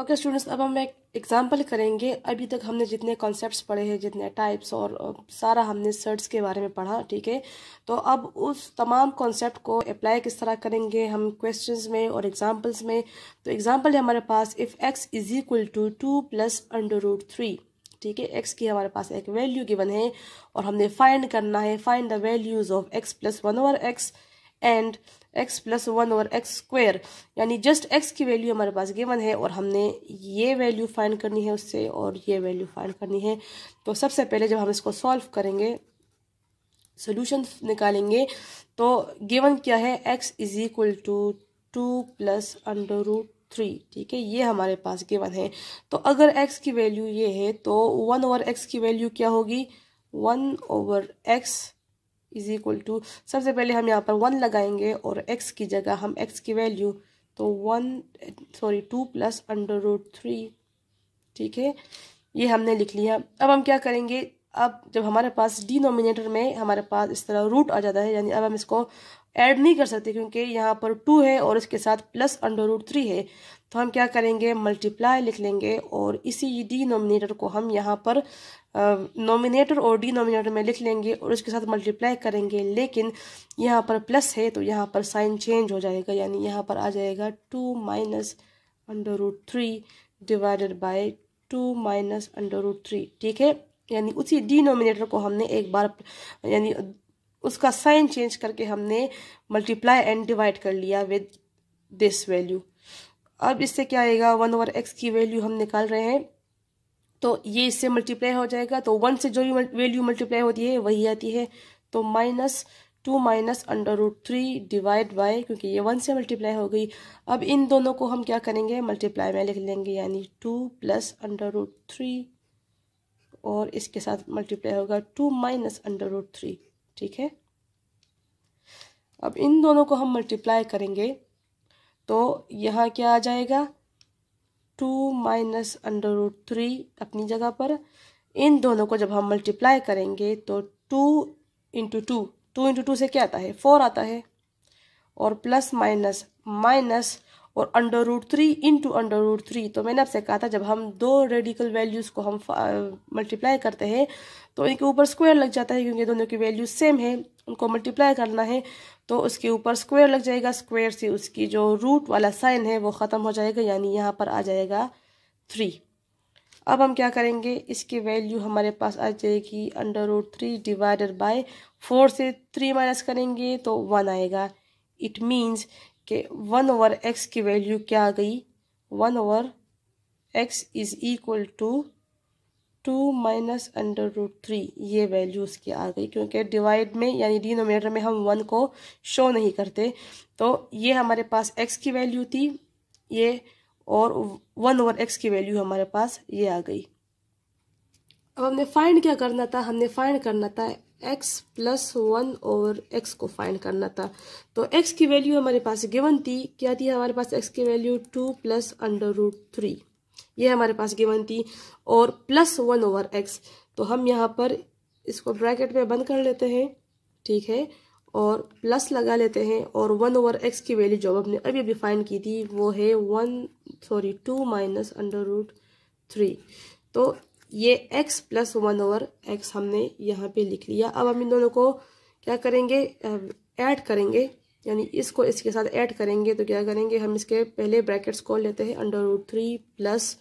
okay students अब हम एक एग्जाम्पल करेंगे अभी तक हमने जितने कॉन्सेप्ट्स पढ़े हैं जितने टाइप्स और सारा हमने सर्ट्स के बारे में पढ़ा ठीक है तो अब उस तमाम कॉन्सेप्ट को अप्लाई किस तरह करेंगे हम क्वेश्चंस में और एग्जांपल्स में तो एग्जांपल है हमारे पास if x is equal to two plus under root three ठीक है एक्स की हमारे पास एक वैल्यू गिवन है और हमने फाइंड करना है find the values of x plus one over x and x plus one और एक्स स्क्वायर यानी जस्ट एक्स की वैल्यू हमारे पास गिवन है और हमने ये वैल्यू फाइंड करनी है उससे और ये वैल्यू फाइंड करनी है तो सबसे पहले जब हम इसको सॉल्व करेंगे सोल्यूशन निकालेंगे तो गिवन क्या है x is equal to two plus under root three ठीक है ये हमारे पास गिवन है तो अगर एक्स की वैल्यू ये है तो वन ओवर एक्स की वैल्यू क्या होगी one over x is equal to सबसे पहले हम यहाँ पर वन लगाएंगे और एक्स की जगह हम एक्स की वैल्यू तो one sorry two plus under root three ठीक है ये हमने लिख लिया अब हम क्या करेंगे अब जब हमारे पास डिनोमिनेटर में हमारे पास इस तरह रूट आ जाता है यानी अब हम इसको ऐड नहीं कर सकते क्योंकि यहाँ पर टू है और इसके साथ प्लस अंडर रूट थ्री है तो हम क्या करेंगे मल्टीप्लाई लिख लेंगे और इसी डिनोमिनेटर को हम यहाँ पर नोमिनेटर और डिनोमिनेटर में लिख लेंगे और इसके साथ मल्टीप्लाई करेंगे लेकिन यहाँ पर प्लस है तो यहाँ पर साइन चेंज हो जाएगा यानी यहाँ पर आ जाएगा two minus under root three divided by two minus under root three ठीक है यानी उसी डिनोमिनेटर को हमने एक बार यानी उसका साइन चेंज करके हमने मल्टीप्लाई एंड डिवाइड कर लिया विद दिस वैल्यू अब इससे क्या आएगा वन ओवर एक्स की वैल्यू हम निकाल रहे हैं तो ये इससे मल्टीप्लाई हो जाएगा तो वन से जो भी वैल्यू मल्टीप्लाई होती है वही आती है तो minus two minus under root three divide by क्योंकि ये वन से मल्टीप्लाई हो गई अब इन दोनों को हम क्या करेंगे मल्टीप्लाई में लिख लेंगे यानी two plus under root three और इसके साथ मल्टीप्लाई होगा two minus under root three ठीक है अब इन दोनों को हम मल्टीप्लाई करेंगे तो यहाँ क्या आ जाएगा two minus under root three अपनी जगह पर इन दोनों को जब हम मल्टीप्लाई करेंगे तो two into two two into two से क्या आता है फोर आता है और प्लस माइनस माइनस और under root three into under root three तो मैंने आपसे कहा था जब हम दो रेडिकल वैल्यूज़ को हम मल्टीप्लाई करते हैं तो इनके ऊपर स्क्वायर लग जाता है क्योंकि दोनों की वैल्यू सेम है उनको मल्टीप्लाई करना है तो उसके ऊपर स्क्वायर लग जाएगा स्क्वायर से उसकी जो रूट वाला साइन है वो ख़त्म हो जाएगा यानी यहाँ पर आ जाएगा थ्री अब हम क्या करेंगे इसकी वैल्यू हमारे पास आ जाएगी under root three divided by four से थ्री माइनस करेंगे तो वन आएगा इट मीन्स कि वन ओवर एक्स की वैल्यू क्या आ गई one over x is equal to two minus under root three ये वैल्यू उसकी आ गई क्योंकि डिवाइड में यानी डिनोमिनेटर में हम वन को शो नहीं करते तो ये हमारे पास एक्स की वैल्यू थी ये और वन ओवर एक्स की वैल्यू हमारे पास ये आ गई अब हमने फाइंड क्या करना था हमने फाइंड करना था x plus one over x को फाइंड करना था तो एक्स की वैल्यू हमारे पास गिवन थी क्या थी हमारे पास एक्स की value two plus under root three ये हमारे पास गिवन थी और प्लस वन ओवर एक्स तो हम यहाँ पर इसको ब्रैकेट में बंद कर लेते हैं ठीक है और प्लस लगा लेते हैं और वन ओवर एक्स की वैल्यू जो हमने अभी अभी फाइंड की थी वो है one sorry two minus under root three तो ये x plus one over x हमने यहाँ पे लिख लिया अब हम इन दोनों को क्या करेंगे ऐड करेंगे यानी इसको इसके साथ ऐड करेंगे तो क्या करेंगे हम इसके पहले ब्रैकेट्स को लेते हैं अंडर रूट थ्री प्लस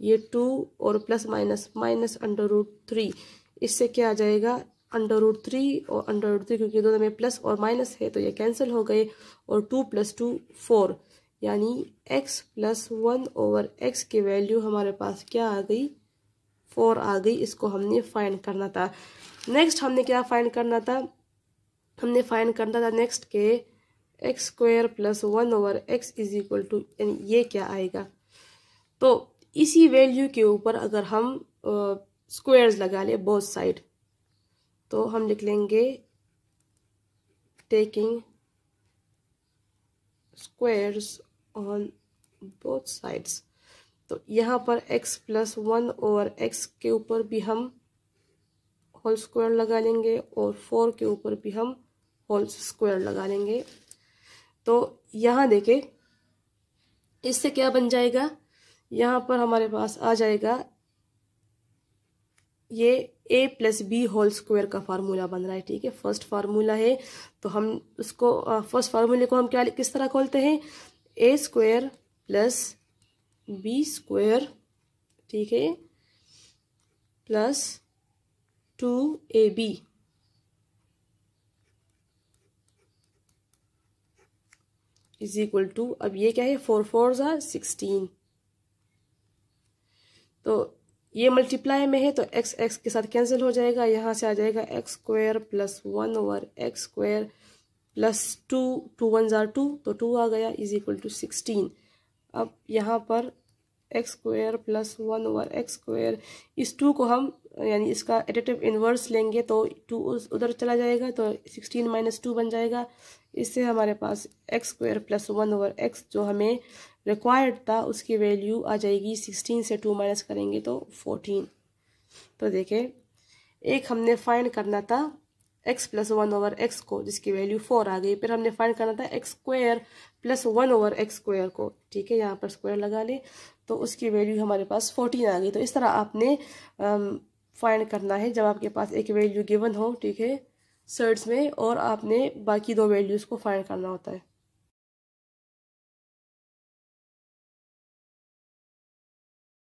ये टू और plus minus minus under root three इससे क्या आ जाएगा अंडर रूट थ्री और अंडर रूट थ्री क्योंकि दोनों में प्लस और माइनस है तो ये कैंसिल हो गए और टू प्लस टू फोर यानी x plus one over x की वैल्यू हमारे पास क्या आ गई फोर आ गई इसको हमने फाइंड करना था नेक्स्ट हमने क्या फाइंड करना था हमने फाइंड करना था नेक्स्ट के x square plus one over x is equal to यानी ये क्या आएगा तो इसी वैल्यू के ऊपर अगर हम स्क्वायर्स लगा ले बोथ साइड तो हम लिख लेंगे taking squares on both sides तो यहाँ पर x प्लस वन और x के ऊपर भी हम होल स्क्वायर लगा लेंगे और फोर के ऊपर भी हम होल स्क्वायर लगा लेंगे तो यहाँ देखें इससे क्या बन जाएगा यहाँ पर हमारे पास आ जाएगा ये A plus B whole square का फार्मूला बन रहा है ठीक है फर्स्ट फार्मूला है तो हम उसको फर्स्ट फार्मूले को हम क्या किस तरह खोलते हैं A square plus B square ठीक है plus two A B is equal to अब ये क्या है फोर फोर ज़ा सिक्सटीन तो ये मल्टीप्लाई में है तो एक्स एक्स के साथ कैंसिल हो जाएगा यहाँ से आ जाएगा x square plus one over x square plus two two one ज़ार टू तो टू आ गया इज इक्वल टू सिक्सटीन अब यहाँ पर x square plus one over x square इस टू को हम यानी इसका एडिटिव इन्वर्स लेंगे तो टू उधर चला जाएगा तो सिक्सटीन माइनस टू बन जाएगा इससे हमारे पास x square plus one over x जो हमें रिक्वायर्ड था उसकी वैल्यू आ जाएगी सिक्सटीन से टू माइनस करेंगे तो फोर्टीन तो देखें एक हमने फाइंड करना था x plus one over x को जिसकी वैल्यू फोर आ गई फिर हमने फाइंड करना था x square plus one over x square को ठीक है यहाँ पर स्क्वायर लगा लें तो उसकी वैल्यू हमारे पास फोर्टीन आ गई तो इस तरह आपने फाइंड um, करना है जब आपके पास एक वैल्यू गिवन हो ठीक है सर्ट्स में और आपने बाकी दो वैल्यूज़ को फाइंड करना होता है